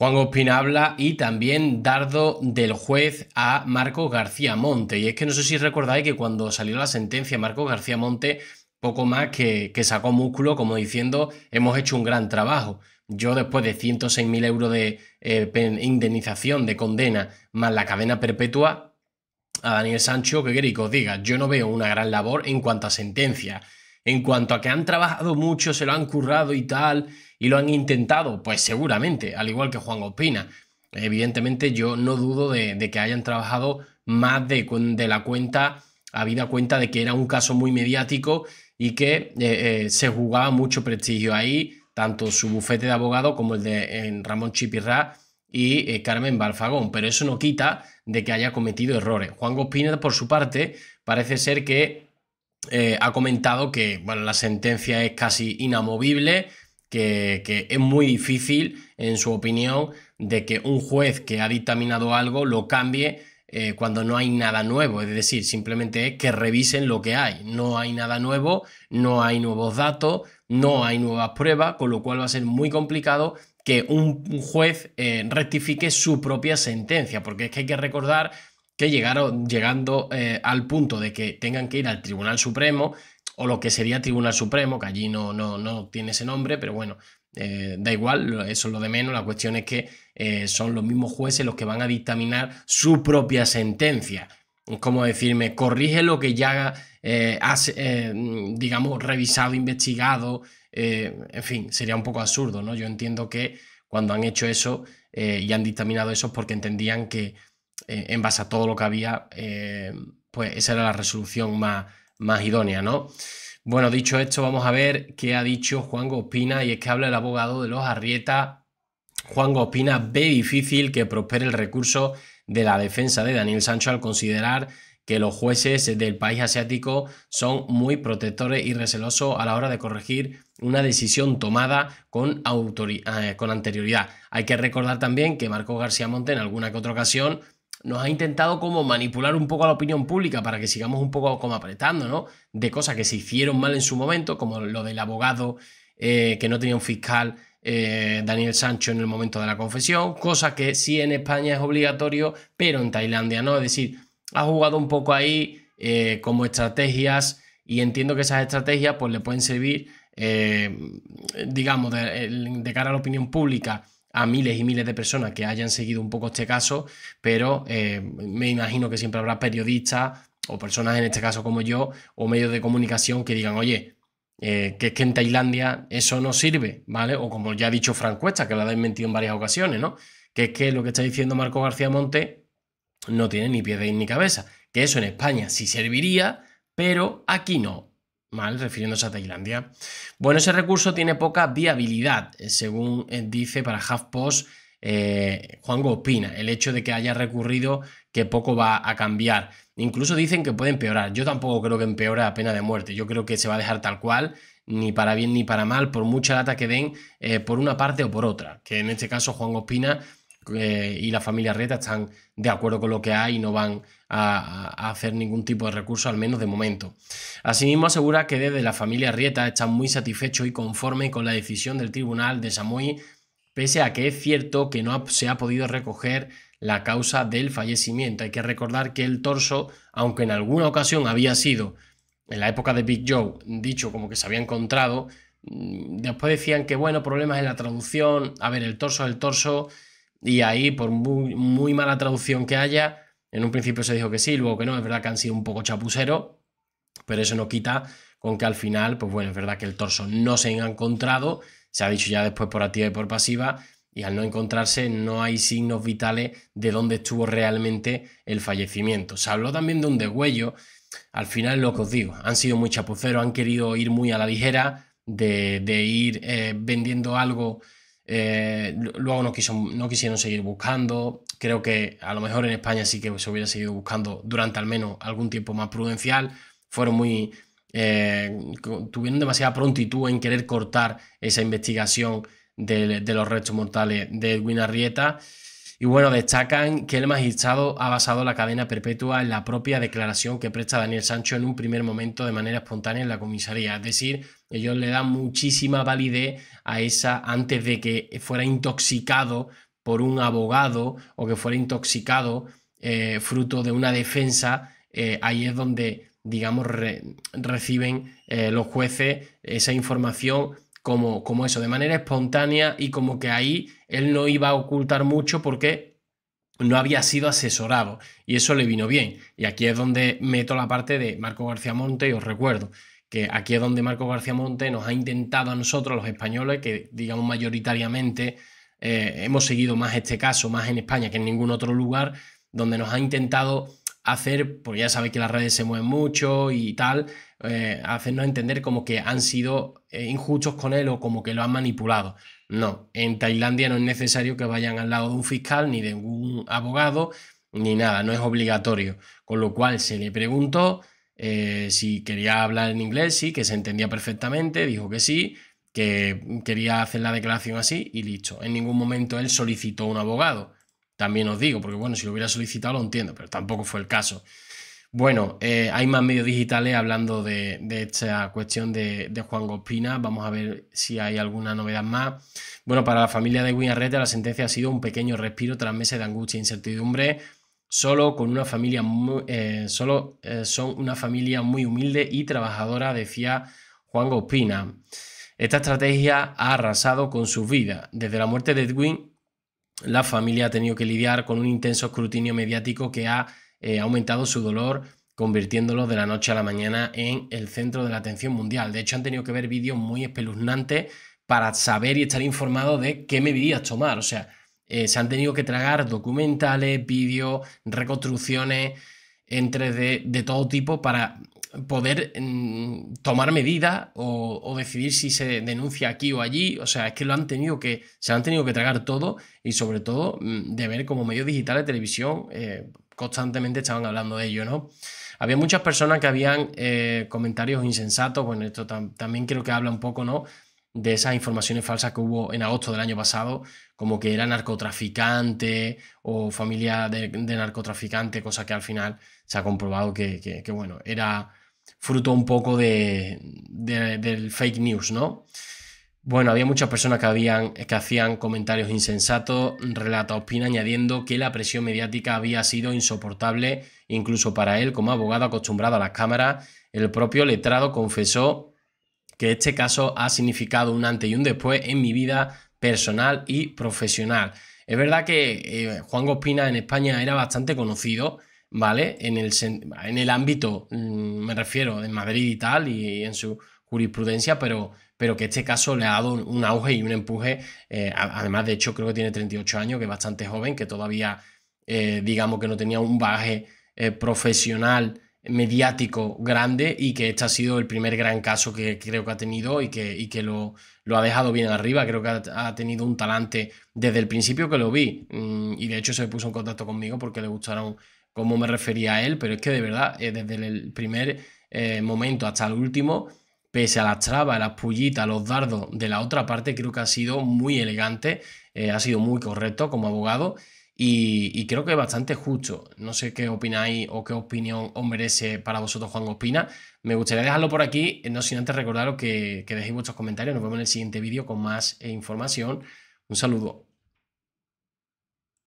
Juan habla y también dardo del juez a Marcos García Monte. Y es que no sé si recordáis que cuando salió la sentencia, Marcos García Monte poco más que, que sacó músculo como diciendo hemos hecho un gran trabajo. Yo después de 106.000 euros de eh, indemnización, de condena, más la cadena perpetua, a Daniel Sancho, que queréis que os diga? Yo no veo una gran labor en cuanto a sentencia en cuanto a que han trabajado mucho, se lo han currado y tal, y lo han intentado, pues seguramente, al igual que Juan Opina. Evidentemente yo no dudo de, que hayan trabajado más de, la cuenta, habida cuenta de que era un caso muy mediático y que eh, eh, se jugaba mucho prestigio ahí, tanto su bufete de abogado como el de eh, Ramón Chipirrá y Carmen Balfagón, pero eso no quita de que haya cometido errores. Juan Gospina, por su parte, parece ser que eh, ha comentado que la sentencia es casi inamovible, que, es muy difícil, en su opinión, de que un juez que ha dictaminado algo lo cambie eh, cuando no hay nada nuevo. Es decir, simplemente es que revisen lo que hay. No hay nada nuevo, no hay nuevos datos, no hay nuevas pruebas, con lo cual va a ser muy complicado que un juez eh, rectifique su propia sentencia, porque es que hay que recordar que llegaron llegando eh, al punto de que tengan que ir al Tribunal Supremo o lo que sería Tribunal Supremo, que allí no, no, tiene ese nombre, pero bueno, eh, da igual, eso es lo de menos, la cuestión es que eh, son los mismos jueces los que van a dictaminar su propia sentencia. Es como decirme, corrige lo que ya has, digamos, revisado, investigado, en fin, sería un poco absurdo, ¿no? Yo entiendo que cuando han hecho eso y han dictaminado eso es porque entendían que en base a todo lo que había, eh, pues esa era la resolución más, idónea, ¿no? Bueno, dicho esto, vamos a ver qué ha dicho Juan Gospina y es que habla el abogado de los Arrieta. Juan Gospina ve difícil que prospere el recurso de la defensa de Daniel Sancho al considerar que los jueces del país asiático son muy protectores y recelosos a la hora de corregir una decisión tomada con, eh, con anterioridad. Hay que recordar también que Marco García Monte en alguna que otra ocasión nos ha intentado como manipular un poco a la opinión pública para que sigamos un poco como apretando, ¿no? De cosas que se hicieron mal en su momento, como lo del abogado eh, que no tenía un fiscal eh, Daniel Sancho en el momento de la confesión, cosa que sí en España es obligatorio, pero en Tailandia no. Es decir, ha jugado un poco ahí eh, como estrategias y entiendo que esas estrategias pues le pueden servir, digamos, de cara a la opinión pública a miles y miles de personas que hayan seguido un poco este caso, pero eh, me imagino que siempre habrá periodistas o personas en este caso como yo o medios de comunicación que digan, oye, eh, que es que en Tailandia eso no sirve, ¿vale? O como ya ha dicho Frank Cuesta, que lo ha desmentido en varias ocasiones, ¿no? Que es que lo que está diciendo Marco García Monte no tiene ni pies ni cabeza. Que eso en España sí serviría, pero aquí no mal, refiriéndose a Tailandia. Bueno, ese recurso tiene poca viabilidad, eh, según eh, dice para HuffPost eh, Juan Gopina, el hecho de que haya recurrido que poco va a cambiar. Incluso dicen que puede empeorar. Yo tampoco creo que empeore la pena de muerte. Yo creo que se va a dejar tal cual, ni para bien ni para mal, por mucha lata que den eh, por una parte o por otra. Que en este caso Juan Gopina eh, y la familia Rieta están de acuerdo con lo que hay y no van a, hacer ningún tipo de recurso, al menos de momento. Asimismo, asegura que desde la familia Rieta están muy satisfechos y conformes con la decisión del tribunal de Samui pese a que es cierto que no se ha podido recoger la causa del fallecimiento. Hay que recordar que el torso, aunque en alguna ocasión había sido, en la época de Big Joe, dicho como que se había encontrado, mm, después decían que, bueno, problemas en la traducción, a ver, el torso el torso, y ahí, por muy, mala traducción que haya, en un principio se dijo que sí, luego que no, es verdad que han sido un poco chapuceros, pero eso no quita con que al final, pues bueno, es verdad que el torso no se ha encontrado, se ha dicho ya después por activa y por pasiva, y al no encontrarse no hay signos vitales de dónde estuvo realmente el fallecimiento. Se habló también de un degüello, al final lo que os digo, han sido muy chapuceros, han querido ir muy a la ligera de, ir eh, vendiendo algo eh, luego no, no quisieron seguir buscando. Creo que a lo mejor en España sí que se hubiera seguido buscando durante al menos algún tiempo más prudencial. Fueron muy. Eh, tuvieron demasiada prontitud en querer cortar esa investigación de los restos mortales de Edwin Arrieta. Y bueno, destacan que el magistrado ha basado la cadena perpetua en la propia declaración que presta Daniel Sancho en un primer momento de manera espontánea en la comisaría. Es decir, ellos le dan muchísima validez a esa antes de que fuera intoxicado por un abogado o que fuera intoxicado eh, fruto de una defensa. Eh, ahí es donde, digamos, reciben eh, los jueces esa información como, como eso, de manera espontánea y como que ahí él no iba a ocultar mucho porque no había sido asesorado y eso le vino bien. Y aquí es donde meto la parte de Marco García Monte y os recuerdo que aquí es donde Marco García Monte nos ha intentado a nosotros, los españoles, que digamos mayoritariamente eh, hemos seguido más este caso, más en España que en ningún otro lugar, donde nos ha intentado hacer, porque ya sabéis que las redes se mueven mucho y tal, eh, hacernos entender como que han sido eh, injustos con él o como que lo han manipulado. No, en Tailandia no es necesario que vayan al lado de un fiscal ni de un abogado ni nada, no es obligatorio. Con lo cual se le preguntó eh, si quería hablar en inglés, sí, que se entendía perfectamente, dijo que sí, que quería hacer la declaración así y listo. En ningún momento él solicitó un abogado. También os digo, porque bueno, si lo hubiera solicitado lo entiendo, pero tampoco fue el caso. Bueno, eh, hay más medios digitales hablando de, esta cuestión de, Juan Gospina. Vamos a ver si hay alguna novedad más. Bueno, para la familia de Winarrete la sentencia ha sido un pequeño respiro tras meses de angustia e incertidumbre. Solo, con una familia muy, eh, solo eh, son una familia muy humilde y trabajadora, decía Juan Gospina. Esta estrategia ha arrasado con su vida. Desde la muerte de Edwin la familia ha tenido que lidiar con un intenso escrutinio mediático que ha eh, aumentado su dolor, convirtiéndolo de la noche a la mañana en el centro de la atención mundial. De hecho, han tenido que ver vídeos muy espeluznantes para saber y estar informados de qué medidas tomar. O sea, eh, se han tenido que tragar documentales, vídeos, reconstrucciones entre de todo tipo para poder mm, tomar medidas o, decidir si se denuncia aquí o allí. O sea, es que lo han tenido que, se han tenido que tragar todo y sobre todo mm, de ver como medios digitales, televisión, eh, constantemente estaban hablando de ello, ¿no? Había muchas personas que habían eh, comentarios insensatos, bueno, esto también creo que habla un poco, ¿no? de esas informaciones falsas que hubo en agosto del año pasado, como que era narcotraficante o familia de, narcotraficante, cosa que al final se ha comprobado que bueno, era fruto un poco de, del fake news, ¿no? Bueno, había muchas personas que, habían, que hacían comentarios insensatos, relata Ospina añadiendo que la presión mediática había sido insoportable incluso para él como abogado acostumbrado a las cámaras. El propio letrado confesó que este caso ha significado un antes y un después en mi vida personal y profesional. Es verdad que eh, Juan Gospina en España era bastante conocido, ¿vale? En el, en el ámbito, mm, me refiero, en Madrid y tal, y en su jurisprudencia, pero, pero que este caso le ha dado un, auge y un empuje. Eh, además, de hecho, creo que tiene 38 años, que es bastante joven, que todavía, eh, digamos que no tenía un baje eh, profesional mediático grande y que este ha sido el primer gran caso que creo que ha tenido y que, y que lo, lo, ha dejado bien arriba. Creo que ha, ha, tenido un talante desde el principio que lo vi mm, y de hecho se puso en contacto conmigo porque le gustaron como me refería a él, pero es que de verdad, eh, desde el primer eh, momento hasta el último, pese a las trabas, las pullitas, los dardos de la otra parte, creo que ha sido muy elegante, eh, ha sido muy correcto como abogado y, creo que bastante justo. No sé qué opináis o qué opinión os merece para vosotros Juan Ospina. Me gustaría dejarlo por aquí, no sin antes recordaros que, que dejéis vuestros comentarios. Nos vemos en el siguiente vídeo con más información. Un saludo.